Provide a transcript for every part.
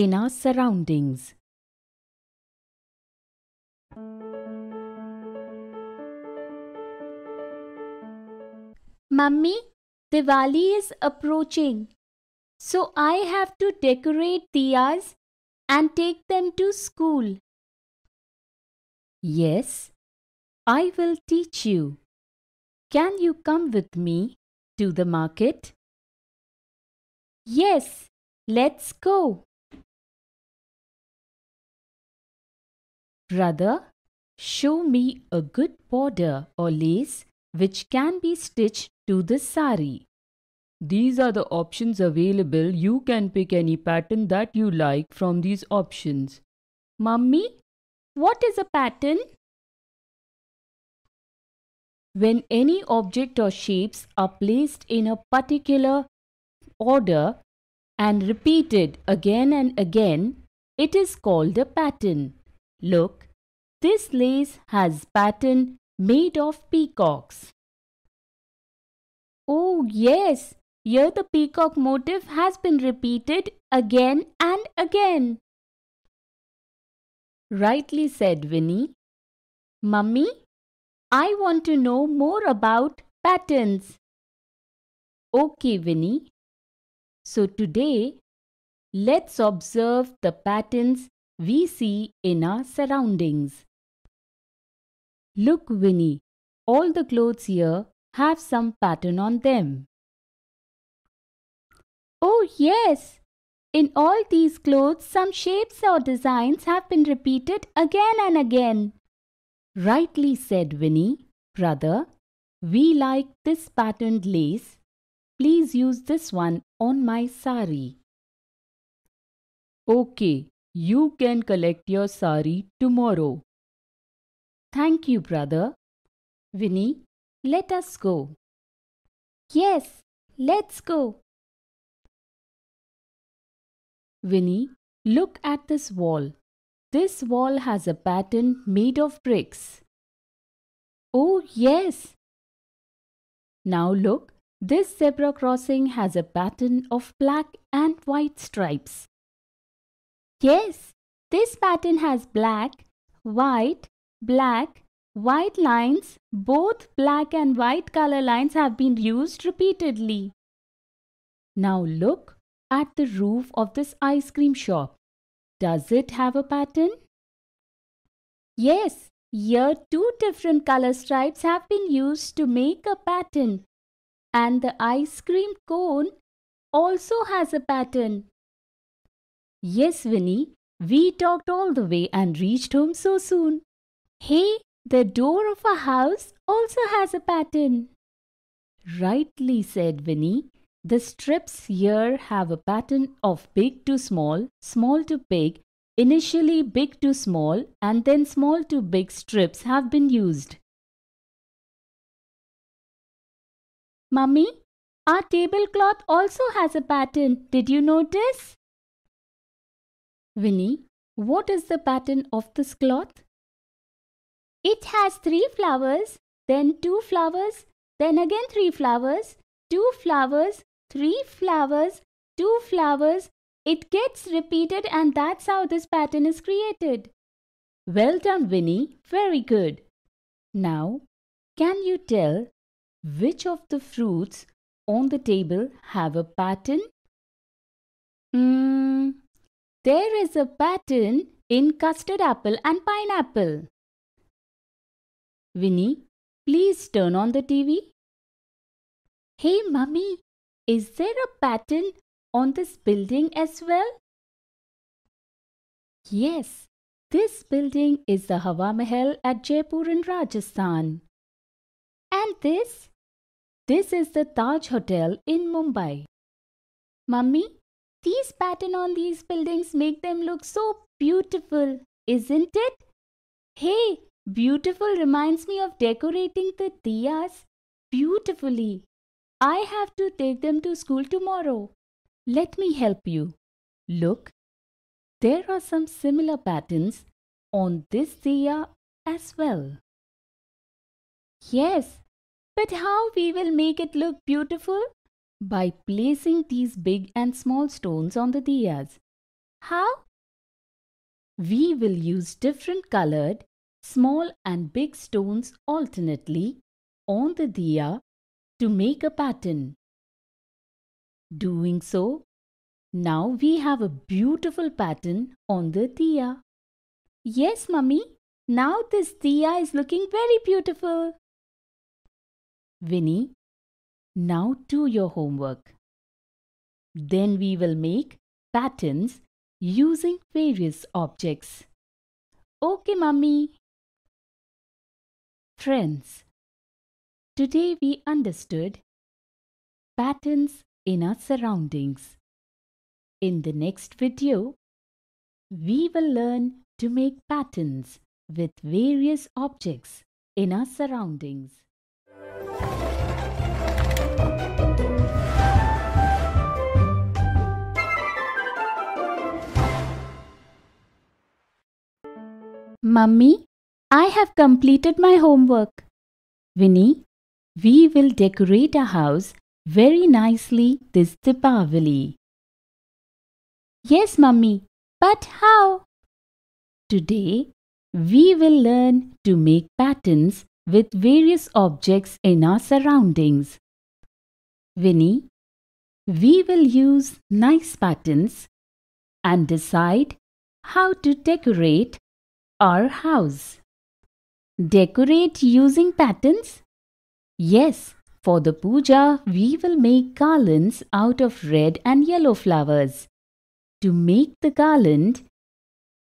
in our surroundings. Mummy, Diwali is approaching, so I have to decorate diyas and take them to school. Yes, I will teach you. Can you come with me to the market? Yes, let's go. Rather, show me a good border or lace which can be stitched to the sari. These are the options available. You can pick any pattern that you like from these options. Mummy, what is a pattern? When any object or shapes are placed in a particular order and repeated again and again, it is called a pattern. Look, this lace has pattern made of peacocks. Oh yes, here the peacock motif has been repeated again and again. Rightly said Winnie. Mummy, I want to know more about patterns. Okay Winnie. So today, let's observe the patterns we see in our surroundings. Look Winnie, all the clothes here have some pattern on them. Oh yes, in all these clothes some shapes or designs have been repeated again and again. Rightly said Winnie, brother, we like this patterned lace. Please use this one on my sari. Okay, you can collect your sari tomorrow. Thank you, brother. Winnie, let us go. Yes, let's go. Winnie, look at this wall. This wall has a pattern made of bricks. Oh, yes. Now look, this zebra crossing has a pattern of black and white stripes. Yes, this pattern has black, white, black, white lines. Both black and white color lines have been used repeatedly. Now look at the roof of this ice cream shop. Does it have a pattern? Yes, here two different color stripes have been used to make a pattern. And the ice cream cone also has a pattern. Yes, Winnie, we talked all the way and reached home so soon. Hey, the door of a house also has a pattern. Rightly said Winnie. The strips here have a pattern of big to small, small to big, initially big to small, and then small to big strips have been used. Mummy, our tablecloth also has a pattern. Did you notice? Winnie, what is the pattern of this cloth? It has three flowers, then two flowers, then again three flowers, two flowers, three flowers, two flowers. It gets repeated and that's how this pattern is created. Well done, Winnie. Very good. Now, can you tell which of the fruits on the table have a pattern? Hmm. There is a pattern in custard apple and pineapple. Winnie, please turn on the TV. Hey mummy, is there a pattern on this building as well? Yes, this building is the Hawa Mahal at Jaipur in Rajasthan. And this? This is the Taj Hotel in Mumbai. Mummy, these pattern on these buildings make them look so beautiful, isn't it? Hey, beautiful reminds me of decorating the diyas beautifully. I have to take them to school tomorrow. Let me help you. Look, there are some similar patterns on this diya as well. Yes, but how we will make it look beautiful? By placing these big and small stones on the diyas. How? We will use different colored small and big stones alternately on the diya to make a pattern. Doing so, now we have a beautiful pattern on the diya. Yes, mummy. Now this diya is looking very beautiful. Winnie now do your homework. Then we will make patterns using various objects. Okay, mummy. Friends, today we understood patterns in our surroundings. In the next video, we will learn to make patterns with various objects in our surroundings. Mummy, I have completed my homework. Winnie, we will decorate our house very nicely this Deepavali. Yes, Mummy, but how? Today, we will learn to make patterns with various objects in our surroundings. Winnie, we will use nice patterns and decide how to decorate our house. Decorate using patterns? Yes, for the puja we will make garlands out of red and yellow flowers. To make the garland,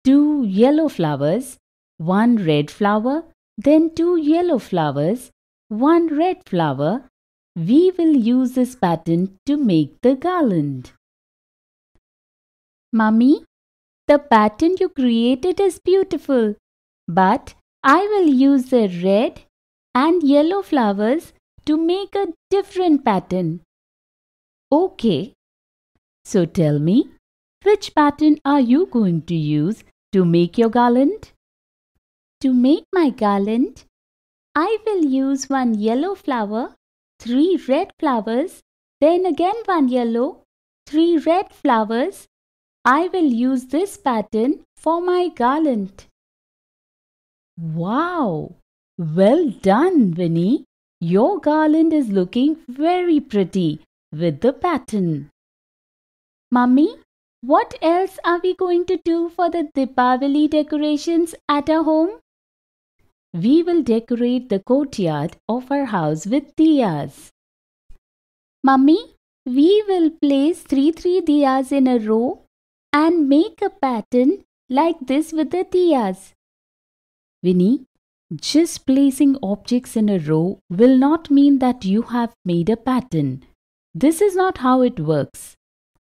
two yellow flowers, one red flower, then two yellow flowers, one red flower. We will use this pattern to make the garland. Mummy, the pattern you created is beautiful, but I will use the red and yellow flowers to make a different pattern. Okay, so tell me, which pattern are you going to use to make your garland? To make my garland, I will use one yellow flower, three red flowers, then again one yellow, three red flowers, I will use this pattern for my garland. Wow! Well done, Winnie. Your garland is looking very pretty with the pattern. Mummy, what else are we going to do for the Deepavali decorations at our home? We will decorate the courtyard of our house with diyas. Mummy, we will place 3 3 diyas in a row and make a pattern like this with the diyas. Winnie, just placing objects in a row will not mean that you have made a pattern. This is not how it works.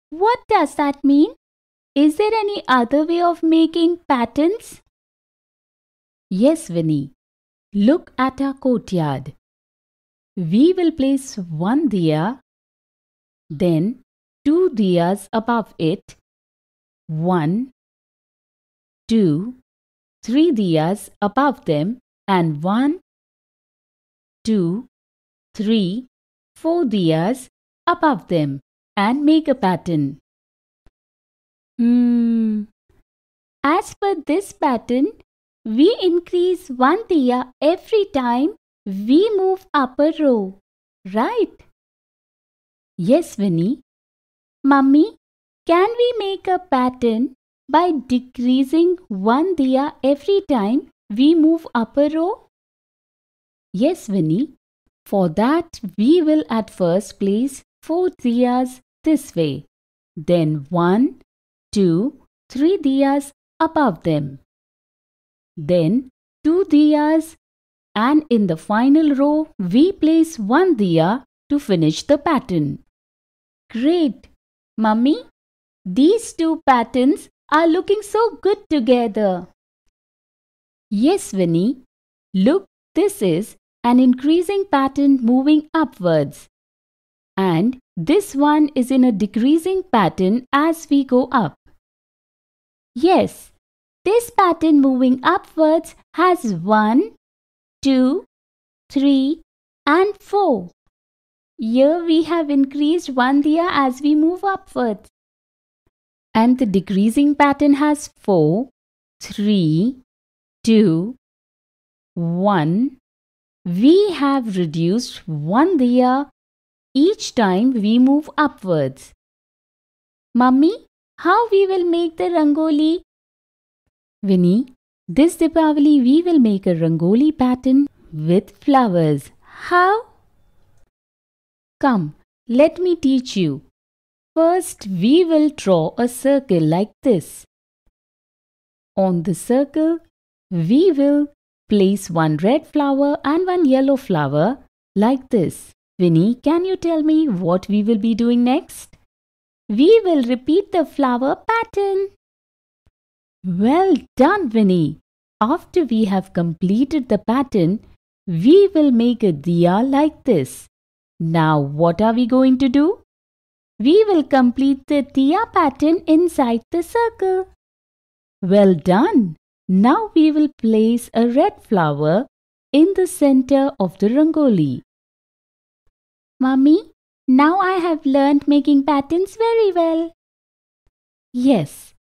What does that mean? Is there any other way of making patterns? Yes, Winnie. Look at our courtyard. We will place one diya, then two diyas above it one, two, three diyas above them and one, two, three, four diyas above them and make a pattern. Hmm. As per this pattern, we increase one diya every time we move up a row, right? Yes, Vinny. Mummy, can we make a pattern by decreasing one diya every time we move up a row? Yes, Winnie. For that, we will at first place 4 diyas this way, then one, two, three diyas above them. Then 2 diyas and in the final row, we place 1 diya to finish the pattern. Great! Mummy, these two patterns are looking so good together. Yes, Winnie. Look, this is an increasing pattern moving upwards. And this one is in a decreasing pattern as we go up. Yes, this pattern moving upwards has 1, 2, 3 and 4. Here we have increased one dia as we move upwards and the decreasing pattern has 4, 3, 2, 1. We have reduced 1 diya each time we move upwards. Mummy, how we will make the rangoli? Winnie, this Deepavali we will make a rangoli pattern with flowers. How? Come, let me teach you. First, we will draw a circle like this. On the circle, we will place one red flower and one yellow flower like this. Winnie, can you tell me what we will be doing next? We will repeat the flower pattern. Well done, Winnie. After we have completed the pattern, we will make a diya like this. Now what are we going to do? We will complete the Tia pattern inside the circle. Well done! Now we will place a red flower in the center of the rangoli. Mummy, now I have learned making patterns very well. Yes,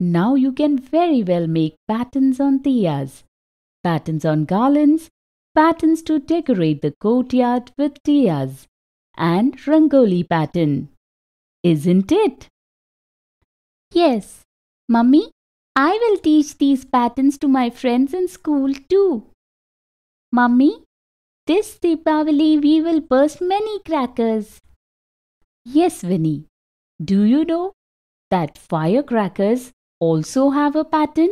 now you can very well make patterns on Tiyas, patterns on garlands, patterns to decorate the courtyard with Tiyas, and rangoli pattern isn't it? Yes, Mummy, I will teach these patterns to my friends in school too. Mummy, this Deepavali we will burst many crackers. Yes, Winnie. Do you know that firecrackers also have a pattern?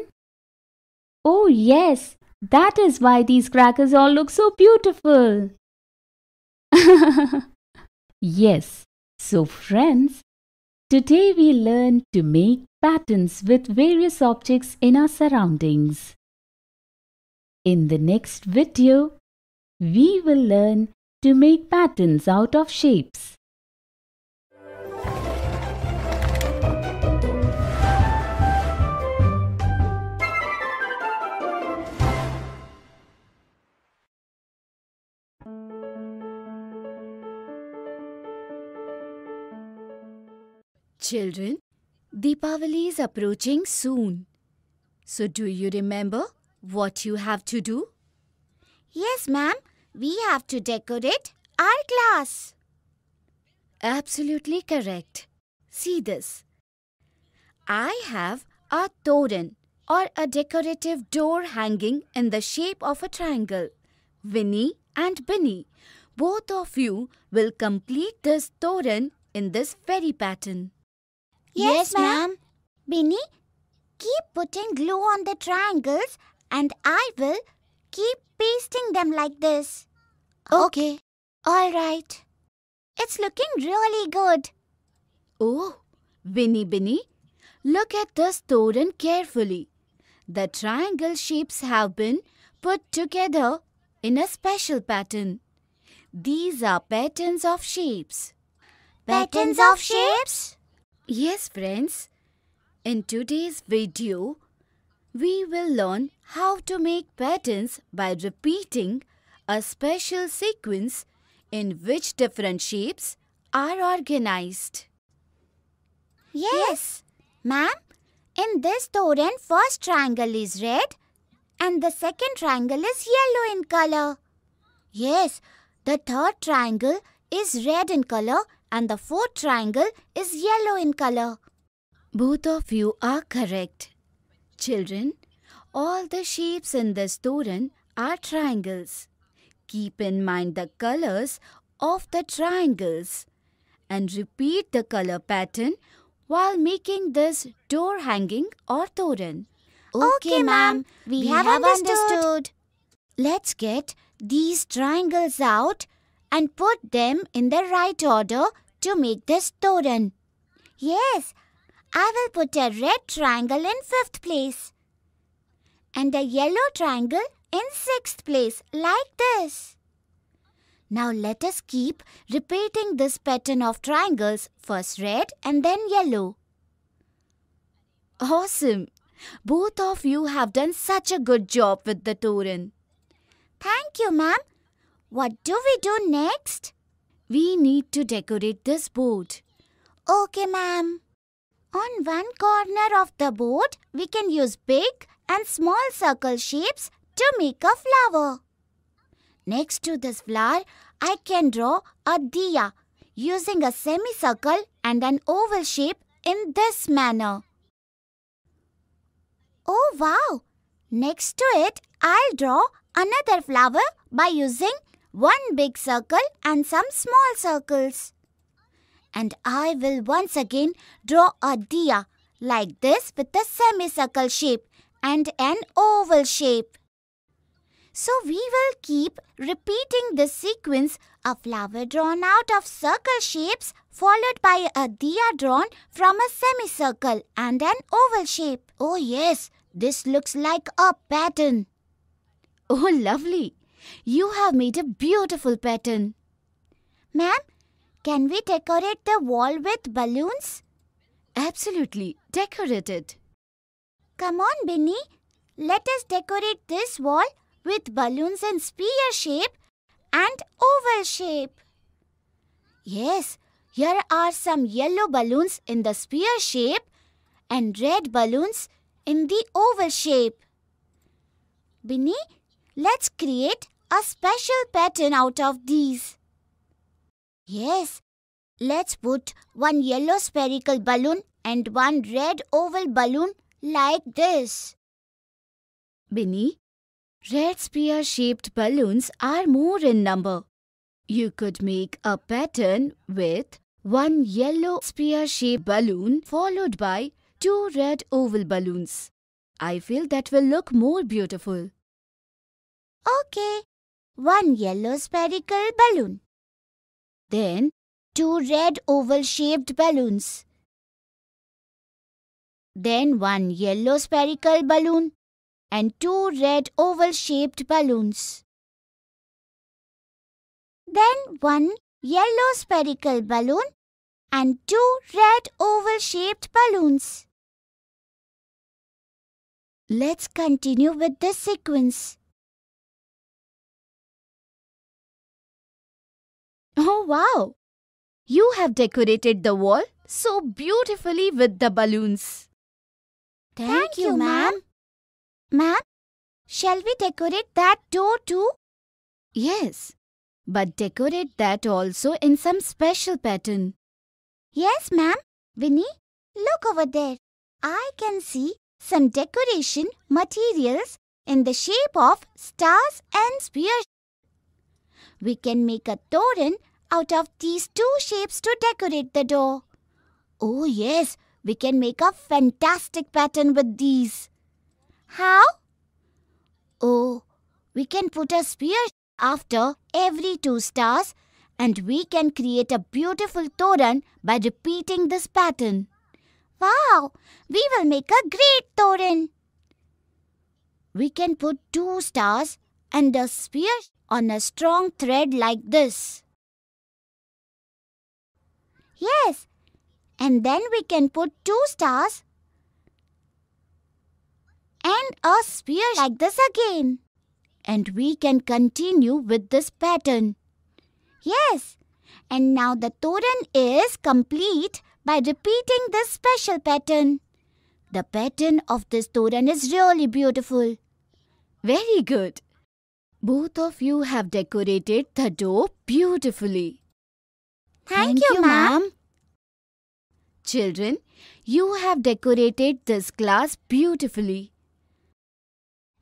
Oh, yes. That is why these crackers all look so beautiful. yes, so friends, today we learn to make patterns with various objects in our surroundings. In the next video, we will learn to make patterns out of shapes. Children, Deepavali is approaching soon. So do you remember what you have to do? Yes, ma'am. We have to decorate our class. Absolutely correct. See this. I have a toran or a decorative door hanging in the shape of a triangle. Winnie and Binny, both of you will complete this toran in this very pattern. Yes, ma'am. Binny, keep putting glue on the triangles and I will keep pasting them like this. Okay. All right. It's looking really good. Oh, Binny, Binny, look at the student carefully. The triangle shapes have been put together in a special pattern. These are patterns of shapes. Patterns of shapes? Yes, friends. In today's video, we will learn how to make patterns by repeating a special sequence in which different shapes are organized. Yes, yes. ma'am. In this toran, first triangle is red and the second triangle is yellow in color. Yes, the third triangle is red in color and the fourth triangle is yellow in color. Both of you are correct. Children, all the shapes in this toran are triangles. Keep in mind the colors of the triangles and repeat the color pattern while making this door hanging or toran. Okay, okay ma'am. We, we, have, have understood. understood. Let's get these triangles out and put them in the right order to make this toran. Yes, I will put a red triangle in fifth place and a yellow triangle in sixth place like this. Now let us keep repeating this pattern of triangles, first red and then yellow. Awesome! Both of you have done such a good job with the Toran. Thank you, ma'am. What do we do next? We need to decorate this board. Okay, ma'am. On one corner of the board, we can use big and small circle shapes to make a flower. Next to this flower, I can draw a diya using a semicircle and an oval shape in this manner. Oh wow! Next to it, I'll draw another flower by using one big circle and some small circles. And I will once again draw a dia like this with a semicircle shape and an oval shape. So we will keep repeating this sequence a flower drawn out of circle shapes followed by a dia drawn from a semicircle and an oval shape. Oh yes, this looks like a pattern. Oh lovely. You have made a beautiful pattern. Ma'am, can we decorate the wall with balloons? Absolutely. Decorate it. Come on, Binny. Let us decorate this wall with balloons in spear shape and oval shape. Yes, here are some yellow balloons in the spear shape and red balloons in the oval shape. Binny, let's create a special pattern out of these. Yes, let's put one yellow spherical balloon and one red oval balloon like this. Binny, red spear-shaped balloons are more in number. You could make a pattern with one yellow spear-shaped balloon followed by two red oval balloons. I feel that will look more beautiful. Okay, one yellow spherical balloon. Then two red oval-shaped balloons. Then one yellow spherical balloon and two red oval-shaped balloons. Then one yellow spherical balloon and two red oval-shaped balloons. Let's continue with this sequence. Oh wow! You have decorated the wall so beautifully with the balloons. Thank, Thank you, ma'am. Ma'am, shall we decorate that door too? Yes, but decorate that also in some special pattern. Yes, ma'am. Winnie, look over there. I can see some decoration materials in the shape of stars and spheres. We can make a toran out of these two shapes to decorate the door. Oh yes, we can make a fantastic pattern with these. How? Oh, we can put a spear after every two stars and we can create a beautiful toran by repeating this pattern. Wow! We will make a great toran! We can put two stars and a spear on a strong thread like this. Yes, and then we can put two stars and a sphere like this again. And we can continue with this pattern. Yes, and now the toran is complete by repeating this special pattern. The pattern of this toran is really beautiful. Very good. Both of you have decorated the door beautifully. Thank, Thank you, ma'am. Children, you have decorated this class beautifully.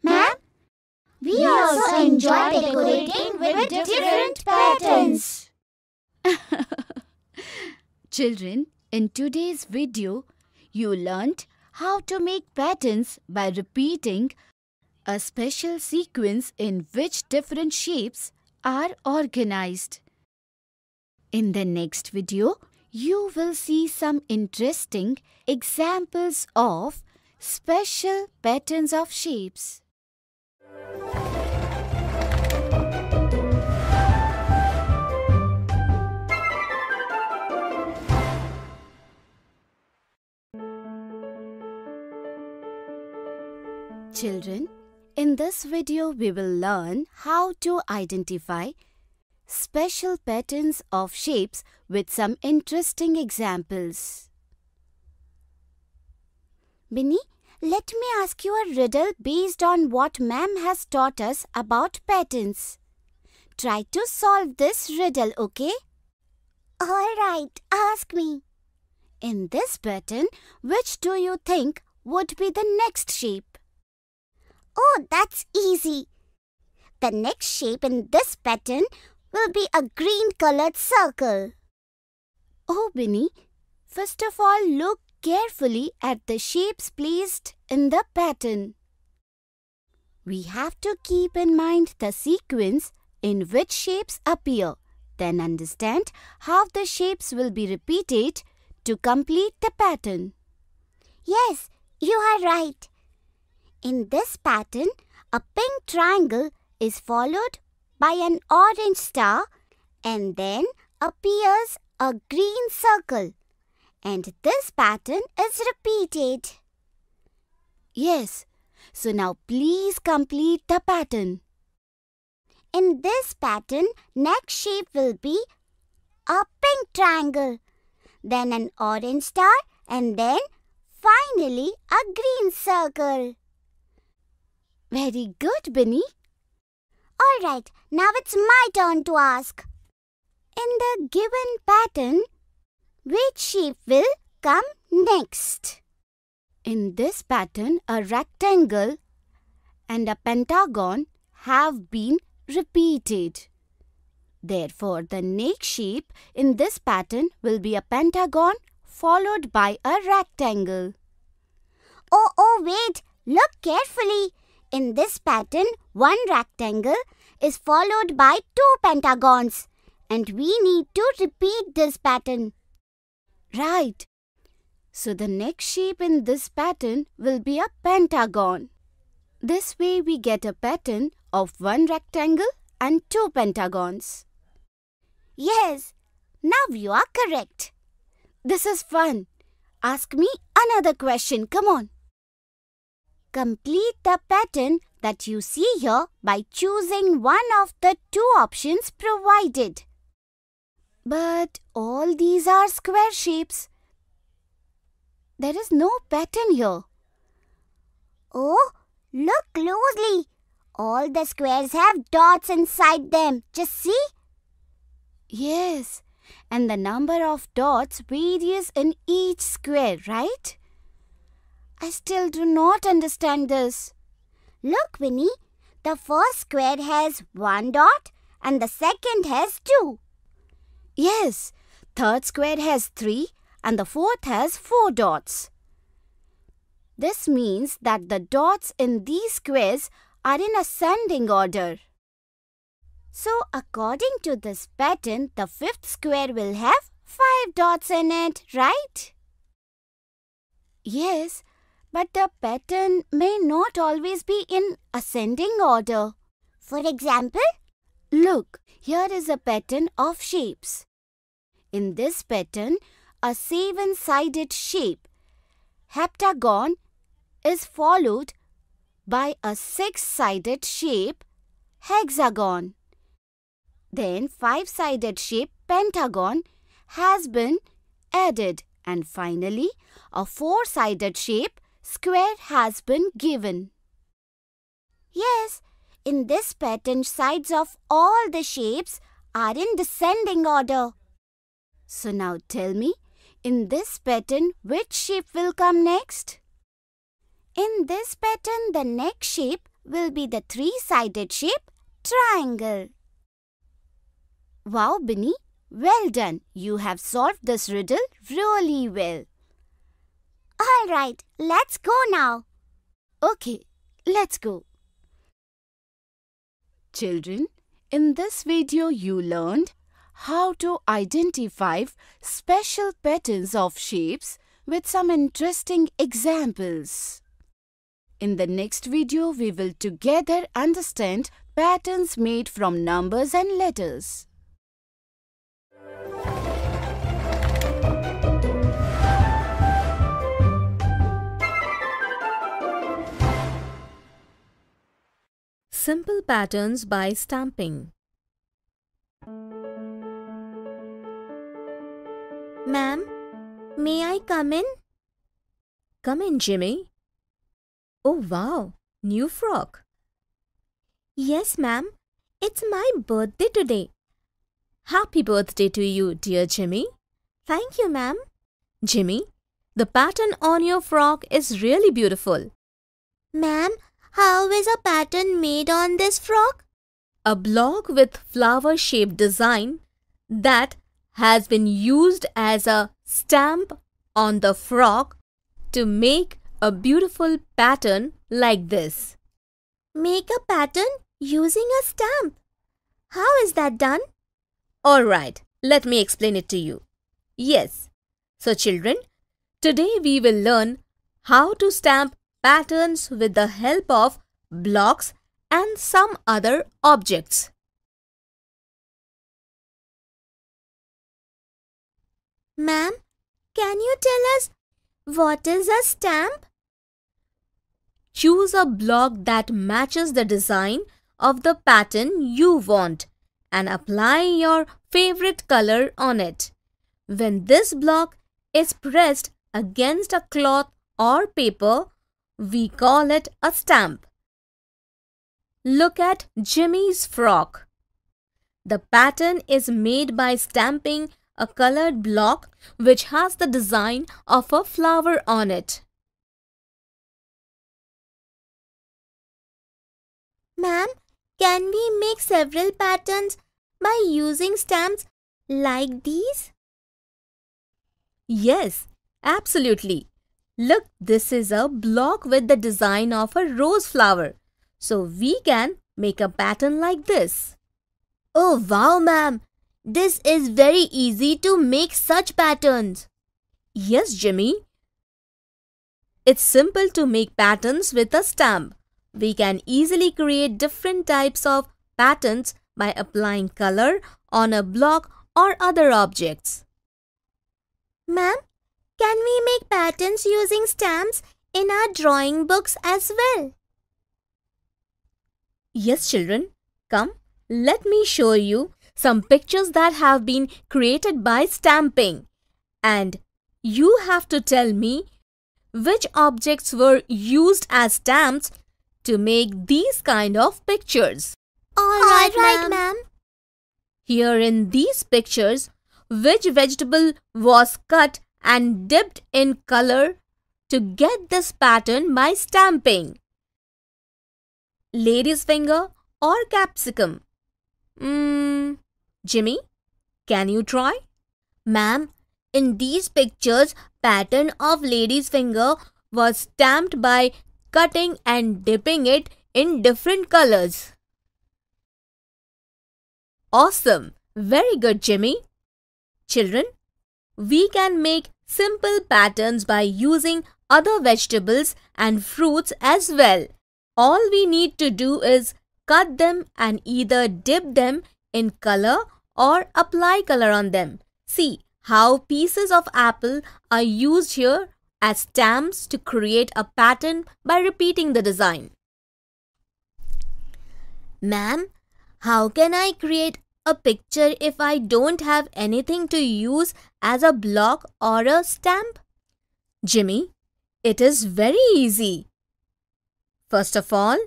Ma'am, we, we also enjoy decorating with different patterns. Children, in today's video, you learnt how to make patterns by repeating a special sequence in which different shapes are organized. In the next video, you will see some interesting examples of special patterns of shapes. Children, in this video, we will learn how to identify special patterns of shapes with some interesting examples. Binny, let me ask you a riddle based on what ma'am has taught us about patterns. Try to solve this riddle, okay? Alright, ask me. In this pattern, which do you think would be the next shape? Oh, that's easy. The next shape in this pattern will be a green-colored circle. Oh, Binny, first of all look carefully at the shapes placed in the pattern. We have to keep in mind the sequence in which shapes appear. Then understand how the shapes will be repeated to complete the pattern. Yes, you are right. In this pattern, a pink triangle is followed by an orange star and then appears a green circle. And this pattern is repeated. Yes, so now please complete the pattern. In this pattern, next shape will be a pink triangle, then an orange star and then finally a green circle. Very good, Binny. All right, now it's my turn to ask. In the given pattern, which shape will come next? In this pattern, a rectangle and a pentagon have been repeated. Therefore, the next shape in this pattern will be a pentagon followed by a rectangle. Oh, oh, wait! Look carefully. In this pattern, one rectangle is followed by two pentagons and we need to repeat this pattern. Right. So the next shape in this pattern will be a pentagon. This way we get a pattern of one rectangle and two pentagons. Yes, now you are correct. This is fun. Ask me another question, come on. Complete the pattern that you see here by choosing one of the two options provided. But all these are square shapes. There is no pattern here. Oh, look closely. All the squares have dots inside them. Just see? Yes, and the number of dots varies in each square, right? I still do not understand this. Look, Winnie, the first square has one dot and the second has two. Yes, third square has three and the fourth has four dots. This means that the dots in these squares are in ascending order. So according to this pattern, the fifth square will have five dots in it, right? Yes, but the pattern may not always be in ascending order. For example, look, here is a pattern of shapes. In this pattern, a seven-sided shape, heptagon, is followed by a six-sided shape, hexagon. Then five-sided shape, pentagon, has been added. And finally, a four-sided shape, square has been given. Yes, in this pattern sides of all the shapes are in descending order. So now tell me, in this pattern which shape will come next? In this pattern the next shape will be the three-sided shape triangle. Wow, Binny, well done. You have solved this riddle really well. All right, let's go now. Okay, let's go. Children, in this video you learned how to identify special patterns of shapes with some interesting examples. In the next video, we will together understand patterns made from numbers and letters. Simple patterns by stamping. Ma'am, may I come in? Come in, Jimmy. Oh wow, new frock. Yes, ma'am. It's my birthday today. Happy birthday to you, dear Jimmy. Thank you, ma'am. Jimmy, the pattern on your frock is really beautiful. Ma'am, how is a pattern made on this frock? A block with flower-shaped design that has been used as a stamp on the frock to make a beautiful pattern like this. Make a pattern using a stamp. How is that done? Alright, let me explain it to you. Yes. So children, today we will learn how to stamp patterns with the help of blocks and some other objects. Ma'am, can you tell us what is a stamp? Choose a block that matches the design of the pattern you want and apply your favorite color on it. When this block is pressed against a cloth or paper, we call it a stamp. Look at Jimmy's frock. The pattern is made by stamping a colored block which has the design of a flower on it. Ma'am, can we make several patterns by using stamps like these? Yes, absolutely. Look, this is a block with the design of a rose flower. So we can make a pattern like this. Oh wow ma'am, this is very easy to make such patterns. Yes Jimmy. It's simple to make patterns with a stamp. We can easily create different types of patterns by applying color on a block or other objects. Ma'am, can we make patterns using stamps in our drawing books as well? Yes, children. Come, let me show you some pictures that have been created by stamping. And you have to tell me which objects were used as stamps to make these kind of pictures. All right, right ma'am. Here in these pictures, which vegetable was cut and dipped in color to get this pattern by stamping. Lady's finger or capsicum? Mmm, Jimmy, can you try? Ma'am, in these pictures, pattern of lady's finger was stamped by cutting and dipping it in different colors. Awesome! Very good, Jimmy. Children, we can make simple patterns by using other vegetables and fruits as well. All we need to do is cut them and either dip them in color or apply color on them. See how pieces of apple are used here as stamps to create a pattern by repeating the design. Ma'am, how can I create a picture if I don't have anything to use as a block or a stamp? Jimmy, it is very easy. First of all,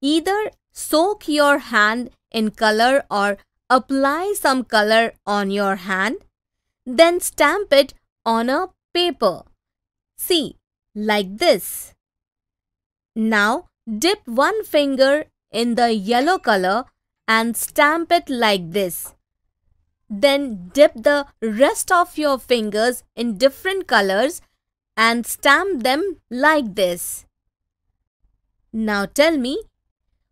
either soak your hand in color or apply some color on your hand, then stamp it on a paper. See, like this. Now, dip one finger in the yellow color and stamp it like this. Then dip the rest of your fingers in different colors and stamp them like this. Now tell me,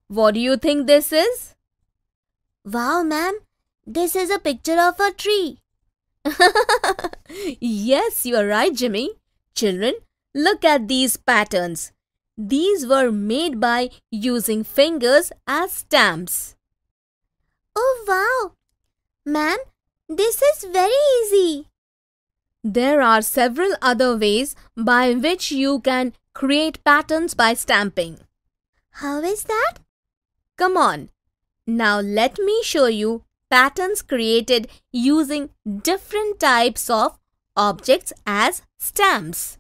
what do you think this is? Wow, ma'am, this is a picture of a tree. yes, you are right, Jimmy. Children, look at these patterns. These were made by using fingers as stamps. Oh wow! Ma'am, this is very easy. There are several other ways by which you can create patterns by stamping. How is that? Come on. Now let me show you patterns created using different types of objects as stamps.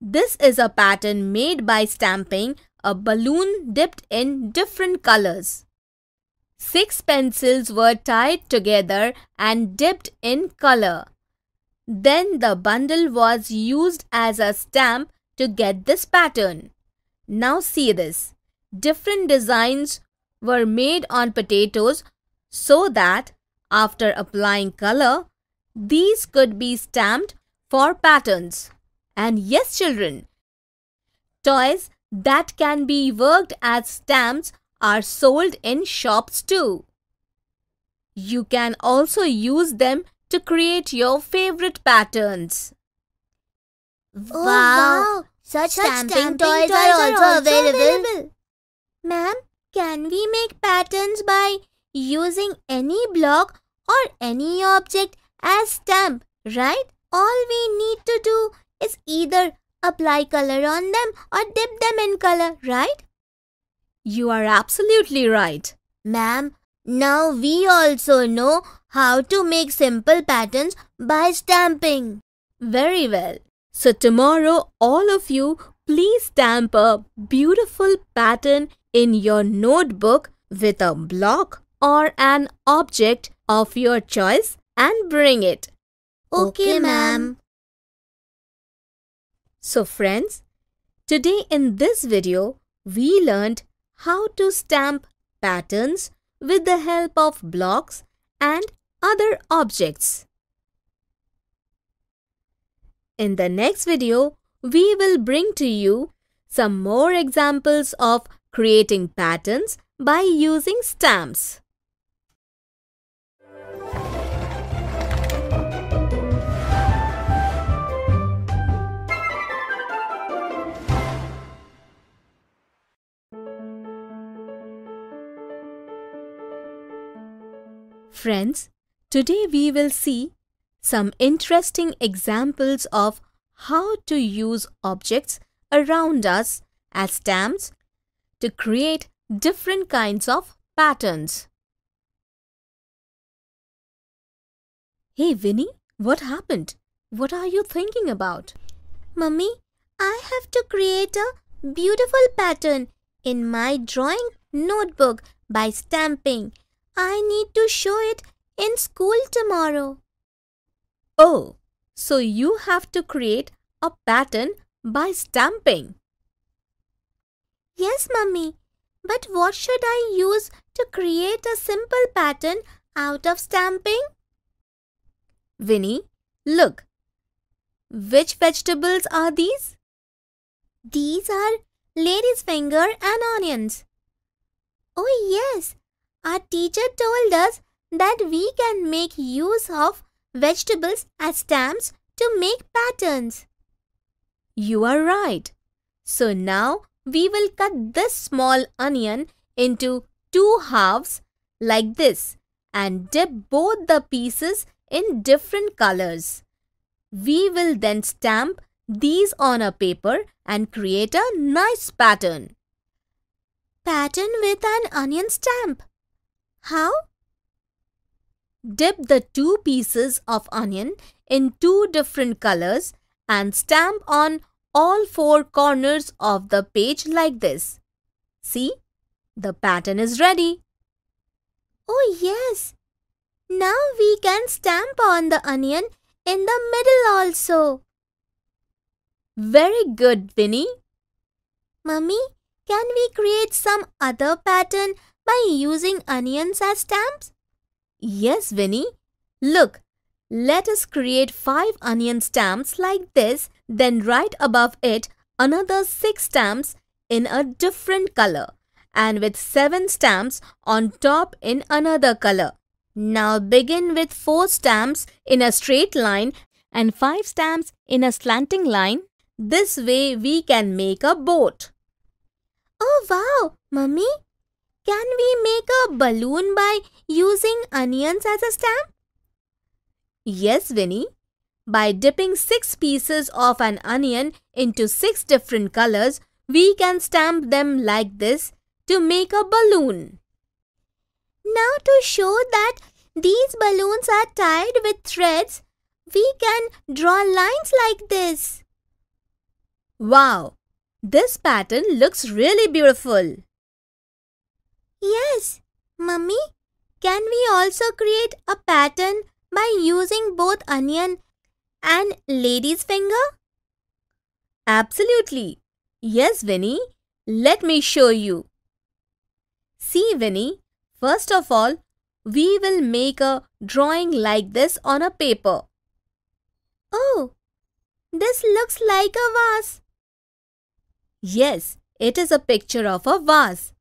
This is a pattern made by stamping a balloon dipped in different colors. Six pencils were tied together and dipped in color. Then the bundle was used as a stamp to get this pattern. Now see this. Different designs were made on potatoes so that after applying color, these could be stamped for patterns. And yes children, toys that can be worked as stamps are sold in shops too. You can also use them to create your favorite patterns. Oh, wow! Such, Such stamping, stamping toys, toys, are also, are also available. available. Ma'am, can we make patterns by using any block or any object as stamp, right? All we need to do is either apply color on them or dip them in color, right? You are absolutely right. Ma'am, now we also know how to make simple patterns by stamping. Very well. So tomorrow all of you please stamp a beautiful pattern in your notebook with a block or an object of your choice and bring it. Okay, ma'am. So friends, today in this video, we learned how to stamp patterns with the help of blocks and other objects. In the next video, we will bring to you some more examples of creating patterns by using stamps. Friends, today we will see some interesting examples of how to use objects around us as stamps to create different kinds of patterns. Hey Vinny, what happened? What are you thinking about? Mummy, I have to create a beautiful pattern in my drawing notebook by stamping I need to show it in school tomorrow. Oh, so you have to create a pattern by stamping. Yes, mummy. But what should I use to create a simple pattern out of stamping? Winnie, look. Which vegetables are these? These are lady's finger and onions. Oh yes, our teacher told us that we can make use of vegetables as stamps to make patterns. You are right. So now we will cut this small onion into two halves like this and dip both the pieces in different colors. We will then stamp these on a paper and create a nice pattern. Pattern with an onion stamp. How? Dip the two pieces of onion in two different colors and stamp on all four corners of the page like this. See, the pattern is ready. Oh yes, now we can stamp on the onion in the middle also. Very good, Vinny. Mummy, can we create some other pattern by using onions as stamps? Yes, Winnie. Look, let us create 5 onion stamps like this, then right above it another 6 stamps in a different color and with 7 stamps on top in another color. Now begin with 4 stamps in a straight line and 5 stamps in a slanting line. This way we can make a boat. Oh wow, mummy, can we make a balloon by using onions as a stamp? Yes, Winnie. By dipping six pieces of an onion into six different colors, we can stamp them like this to make a balloon. Now to show that these balloons are tied with threads, we can draw lines like this. Wow! This pattern looks really beautiful. Yes, mummy. Can we also create a pattern by using both onion and lady's finger? Absolutely. Yes, Winnie. Let me show you. See, Winnie, first of all, we will make a drawing like this on a paper. Oh, this looks like a vase. Yes, it is a picture of a vase.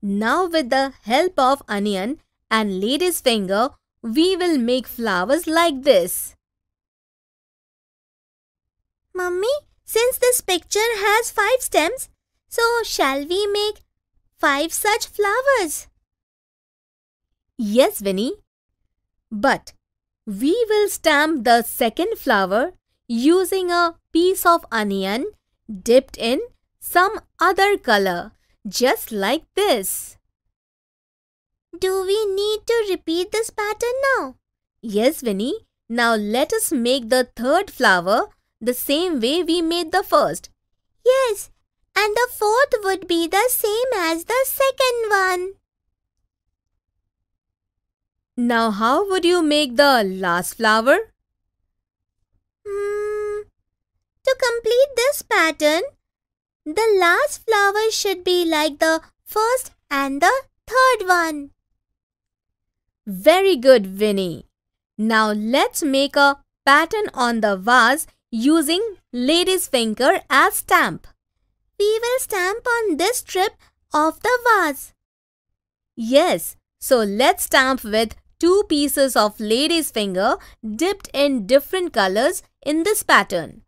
Now with the help of onion and lady's finger, we will make flowers like this. Mummy, since this picture has five stems, so shall we make five such flowers? Yes, Winnie. But we will stamp the second flower using a piece of onion dipped in some other color just like this. Do we need to repeat this pattern now? Yes, Winnie. Now let us make the third flower the same way we made the first. Yes, and the fourth would be the same as the second one. Now how would you make the last flower? Hmm. to complete this pattern, the last flower should be like the first and the third one. Very good, Vinny. Now let's make a pattern on the vase using lady's finger as stamp. We will stamp on this strip of the vase. Yes, so let's stamp with two pieces of lady's finger dipped in different colors in this pattern.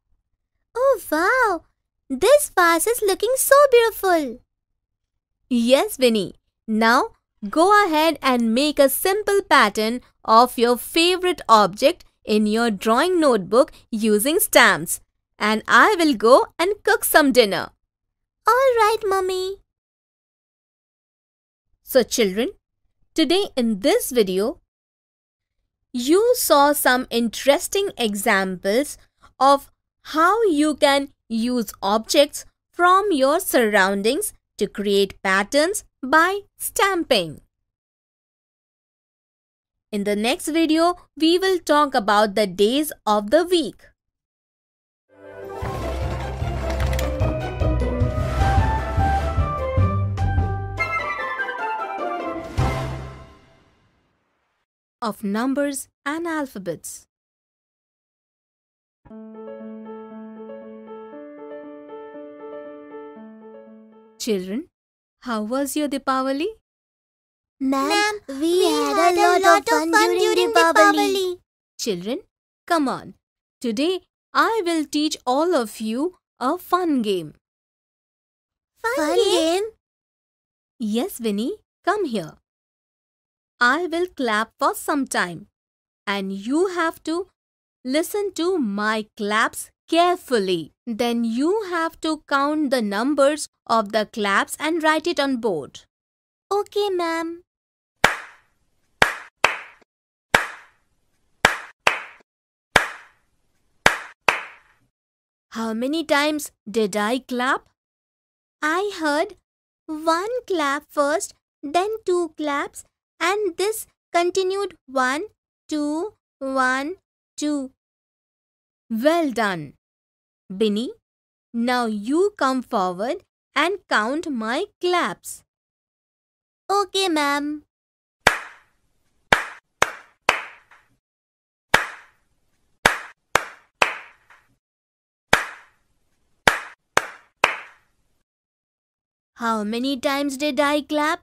Oh wow, this vase is looking so beautiful. Yes, Winnie. Now, go ahead and make a simple pattern of your favorite object in your drawing notebook using stamps. And I will go and cook some dinner. All right, Mummy. So children, today in this video, you saw some interesting examples of how you can use objects from your surroundings to create patterns by stamping. In the next video, we will talk about the days of the week. of numbers and alphabets. Children, how was your Deepavali? Ma'am, we, we, had, a lot, lot of fun, fun during, during Deepavali. Children, come on. Today, I will teach all of you a fun game. Fun, fun game? game? Yes, Vinny, come here. I will clap for some time and you have to listen to my claps carefully. Then you have to count the numbers of the claps and write it on board. Okay, ma'am. How many times did I clap? I heard one clap first, then two claps, and this continued one, two, one, two. Well done. Binny, now you come forward and count my claps. Okay, ma'am. How many times did I clap?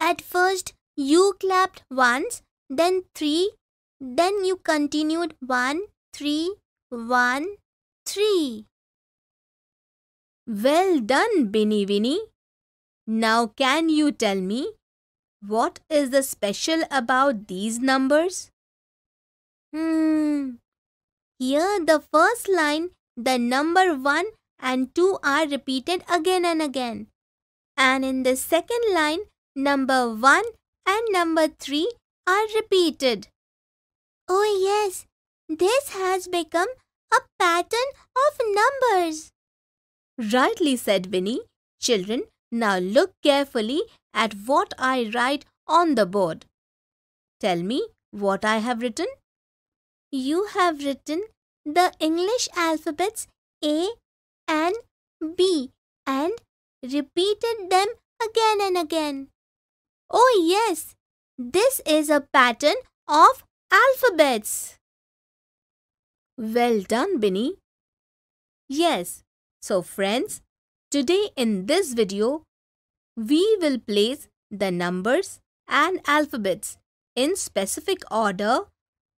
At first, you clapped once, then three, then you continued one, three, one, three. Well done, Binny Binny. Now can you tell me what is the special about these numbers? Hmm. Here the first line, the number 1 and 2 are repeated again and again. And in the second line, number 1 and number 3 are repeated. Oh yes, this has become a pattern of numbers. Rightly said Winnie. Children, now look carefully at what I write on the board. Tell me what I have written. You have written the English alphabets A and B and repeated them again and again. Oh yes, this is a pattern of alphabets. Well done, Binny. Yes, so friends, today in this video, we will place the numbers and alphabets in specific order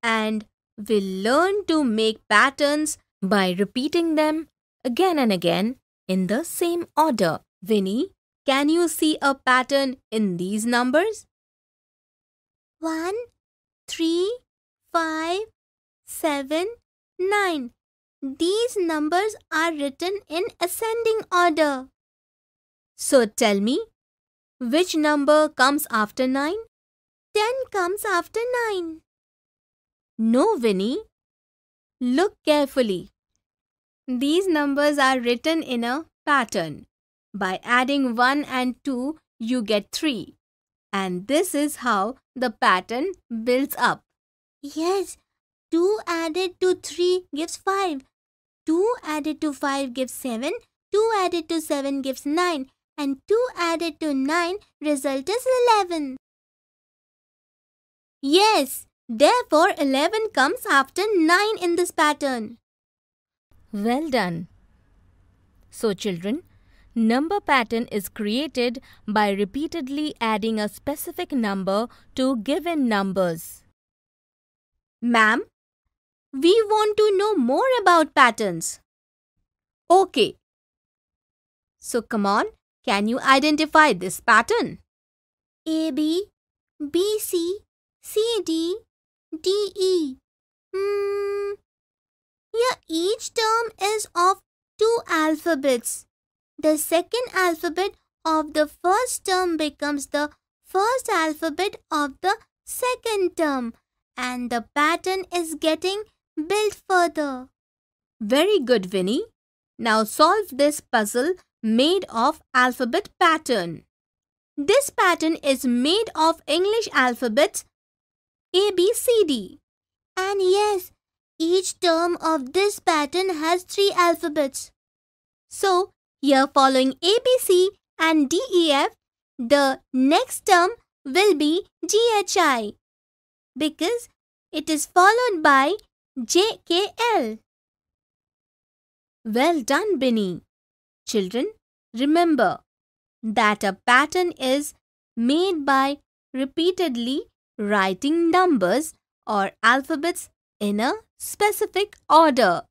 and will learn to make patterns by repeating them again and again in the same order. Vinny, can you see a pattern in these numbers? 1, 3, 5, 7, 9. These numbers are written in ascending order. So tell me, which number comes after 9? 10 comes after 9. No, Winnie. Look carefully. These numbers are written in a pattern. By adding 1 and 2, you get 3. And this is how the pattern builds up. Yes, 2 added to 3 gives 5. 2 added to 5 gives 7. 2 added to 7 gives 9. And 2 added to 9 result is 11. Yes, therefore 11 comes after 9 in this pattern. Well done. So children, number pattern is created by repeatedly adding a specific number to given numbers. Ma'am, we want to know more about patterns. Okay. So come on, can you identify this pattern? AB, BC, CD, DE. Hmm. Here each term is of two alphabets. The second alphabet of the first term becomes the first alphabet of the second term and the pattern is getting Build further. Very good, Vinny. Now solve this puzzle made of alphabet pattern. This pattern is made of English alphabets A, B, C, D. And yes, each term of this pattern has three alphabets. So, here following A, B, C and D, E, F, the next term will be G, H, I because it is followed by JKL. Well done, Binny. Children, remember that a pattern is made by repeatedly writing numbers or alphabets in a specific order.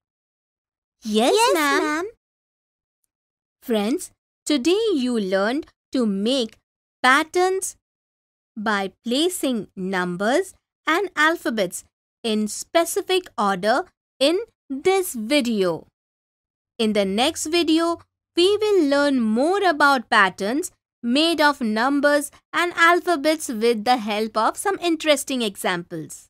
Yes, yes ma'am. Friends, today you learned to make patterns by placing numbers and alphabets in specific order in this video. In the next video, we will learn more about patterns made of numbers and alphabets with the help of some interesting examples.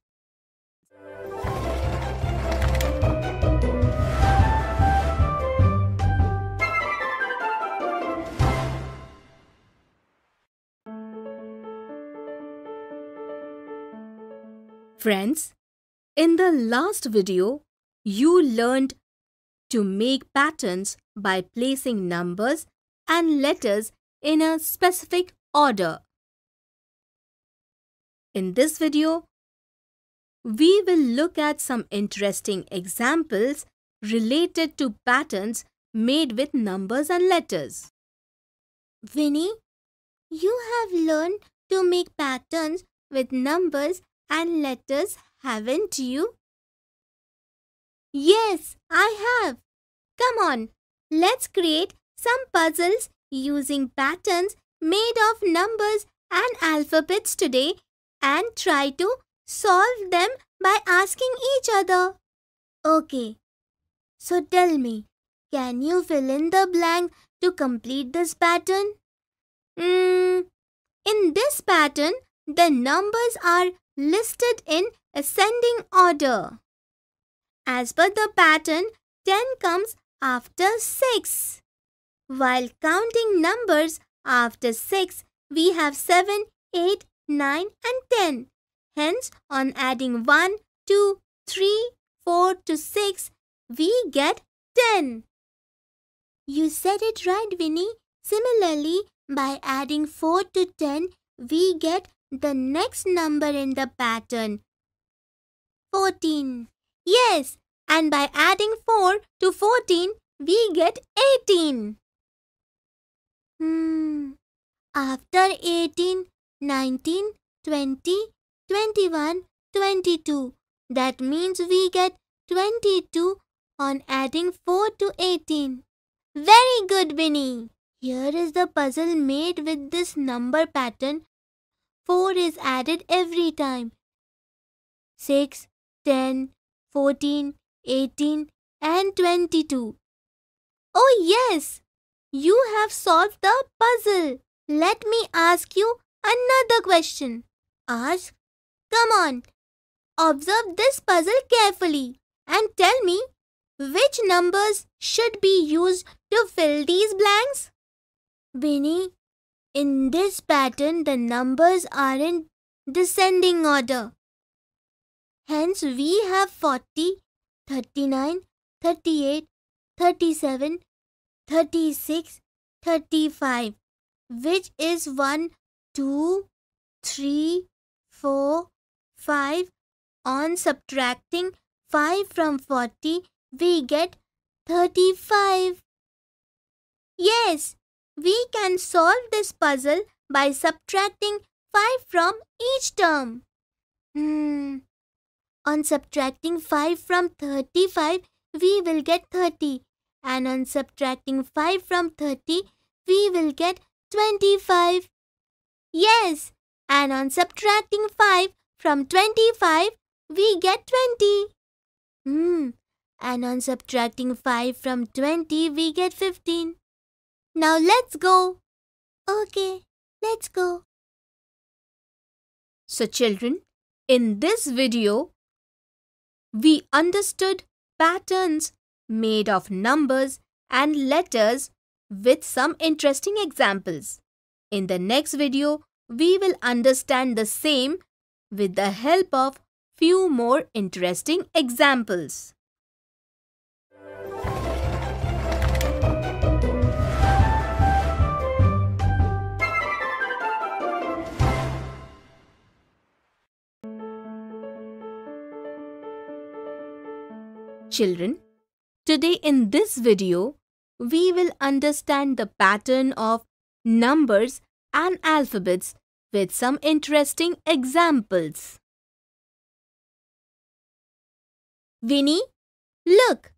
Friends, in the last video, you learned to make patterns by placing numbers and letters in a specific order. In this video, we will look at some interesting examples related to patterns made with numbers and letters. Vinny, you have learned to make patterns with numbers and letters haven't you? Yes, I have. Come on, let's create some puzzles using patterns made of numbers and alphabets today and try to solve them by asking each other. Okay, so tell me, can you fill in the blank to complete this pattern? Mm, in this pattern, the numbers are listed in ascending order. As per the pattern, 10 comes after 6. While counting numbers after 6, we have 7, 8, 9 and 10. Hence, on adding 1, 2, 3, 4 to 6, we get 10. You said it right, Winnie. Similarly, by adding 4 to 10, we get the next number in the pattern, 14. Yes, and by adding 4 to 14, we get 18. Hmm. After 18, 19, 20, 21, 22. That means we get 22 on adding 4 to 18. Very good, Winnie. Here is the puzzle made with this number pattern. 4 is added every time. 6, 10, 14, 18 and 22. Oh yes, you have solved the puzzle. Let me ask you another question. Ask. Come on. Observe this puzzle carefully and tell me which numbers should be used to fill these blanks? Winnie, in this pattern the numbers are in descending order. Hence, we have 40, 39, 38, 37, 36, 35, which is 1, 2, 3, 4, 5. On subtracting 5 from 40, we get 35. Yes, we can solve this puzzle by subtracting 5 from each term. Hmm. On subtracting 5 from 35, we will get 30. And on subtracting 5 from 30, we will get 25. Yes, and on subtracting 5 from 25, we get 20. Hmm, and on subtracting 5 from 20, we get 15. Now let's go. Okay, let's go. So children, in this video, we understood patterns made of numbers and letters with some interesting examples. In the next video, we will understand the same with the help of few more interesting examples. children, today in this video, we will understand the pattern of numbers and alphabets with some interesting examples. Winnie, look!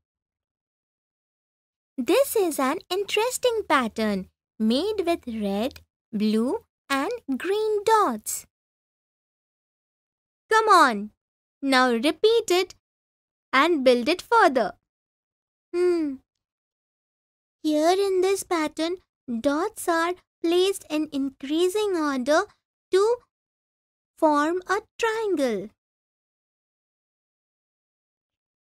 This is an interesting pattern made with red, blue and green dots. Come on! Now repeat it and build it further. Hmm. Here in this pattern, dots are placed in increasing order to form a triangle.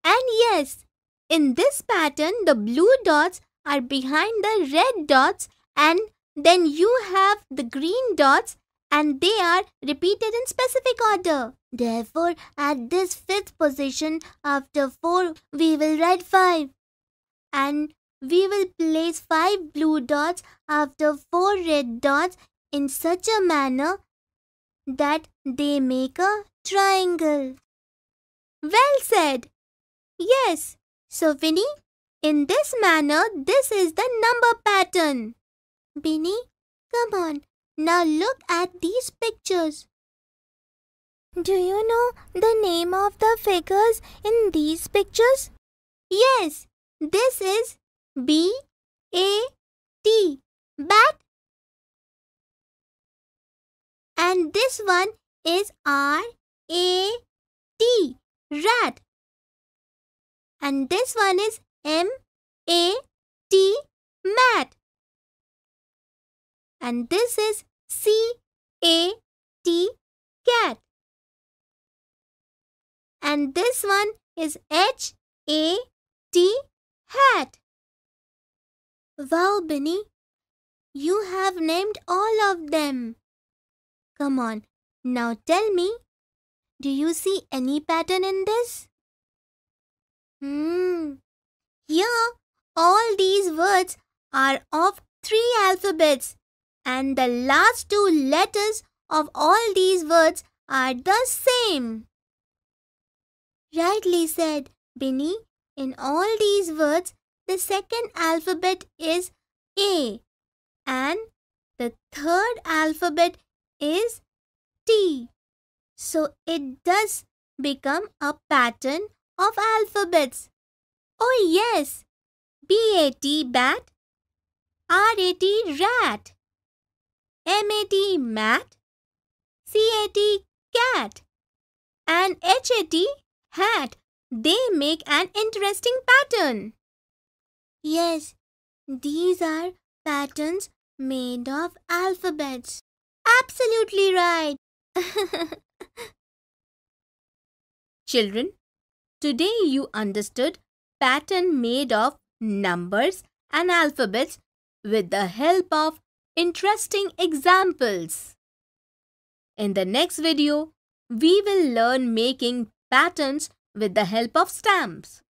And yes, in this pattern, the blue dots are behind the red dots and then you have the green dots and they are repeated in specific order. Therefore, at this fifth position, after 4, we will write 5. And we will place 5 blue dots after 4 red dots in such a manner that they make a triangle. Well said! Yes, so Vinny, in this manner, this is the number pattern. Vinny, come on, now look at these pictures. Do you know the name of the figures in these pictures? Yes, this is B A T bat and this one is R A T rat and this one is M A T mat and this is C A T cat. And this one is H A T hat. Wow, Benny, you have named all of them. Come on, now tell me, do you see any pattern in this? Hmm, here all these words are of three alphabets and the last two letters of all these words are the same. Rightly said, Binny. In all these words, the second alphabet is A and the third alphabet is T. So it does become a pattern of alphabets. Oh yes, B-A-T bat, R-A-T rat. M-A-T, mat, C-A-T, cat, and H-A-T, hat. They make an interesting pattern. Yes, these are patterns made of alphabets. Absolutely right. Children, today you understood pattern made of numbers and alphabets with the help of interesting examples. In the next video, we will learn making patterns with the help of stamps.